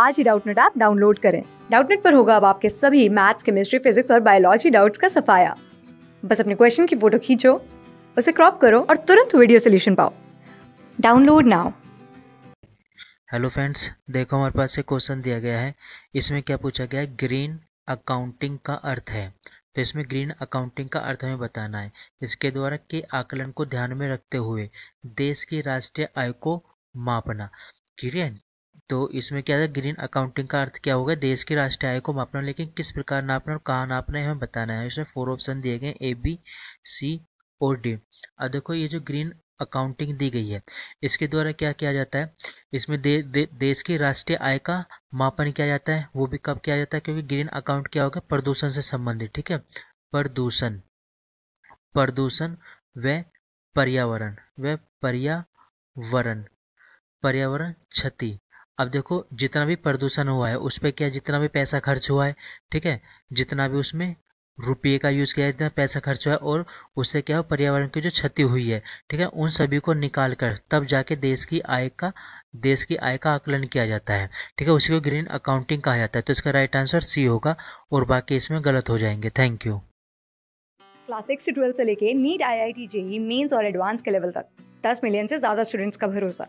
आज ही Doubtnut app download करें डाउटनेट पर होगा अब आपके सभी मैथ्स केमिस्ट्री फिजिक्स और बायोलॉजी डाउट्स का सफाया बस अपने क्वेश्चन की फोटो खींचो उसे क्रॉप करो और तुरंत वीडियो सोल्यूशन पाओ डाउनलोड नाउ हेलो फ्रेंड्स देखो हमारे पास एक क्वेश्चन दिया गया है इसमें क्या पूछा गया है ग्रीन अकाउंटिंग का अर्थ है तो इसमें ग्रीन अकाउंटिंग का अर्थ हमें बताना है इसके द्वारा के आकलन को ध्यान में रखते हुए देश की राष्ट्रीय आय को मापना ग्रीन तो इसमें क्या है ग्रीन अकाउंटिंग का अर्थ क्या होगा देश की राष्ट्रीय आय को मापना लेकिन किस प्रकार नापना और कहाँ नापना है हमें बताना है इसमें फोर ऑप्शन दिए गए ए बी सी और डी अब देखो ये जो ग्रीन अकाउंटिंग दी गई है इसके द्वारा क्या किया जाता है इसमें दे, दे, देश की राष्ट्रीय आय का मापन किया जाता है वो भी कब किया जाता है क्योंकि ग्रीन अकाउंट क्या होगा प्रदूषण से संबंधित ठीक है प्रदूषण प्रदूषण व पर्यावरण व पर्यावरण पर्यावरण क्षति अब देखो जितना भी प्रदूषण हुआ है उस पर क्या जितना भी पैसा खर्च हुआ है ठीक है जितना भी उसमें रुपये का यूज़ किया जितना पैसा खर्च हुआ है और उससे क्या हो पर्यावरण की जो क्षति हुई है ठीक है उन सभी को निकाल कर तब जाके देश की आय का देश की आय का आकलन किया जाता है ठीक है उसी को ग्रीन अकाउंटिंग कहा जाता है तो इसका राइट आंसर सी होगा और बाकी इसमें गलत हो जाएंगे थैंक यू क्लास सिक्स से ट्वेल्थ से लेके NEET I I T JEE mains और एडवांस के लेवल तक दस मिलियन से ज़्यादा स्टूडेंट्स का भरोसा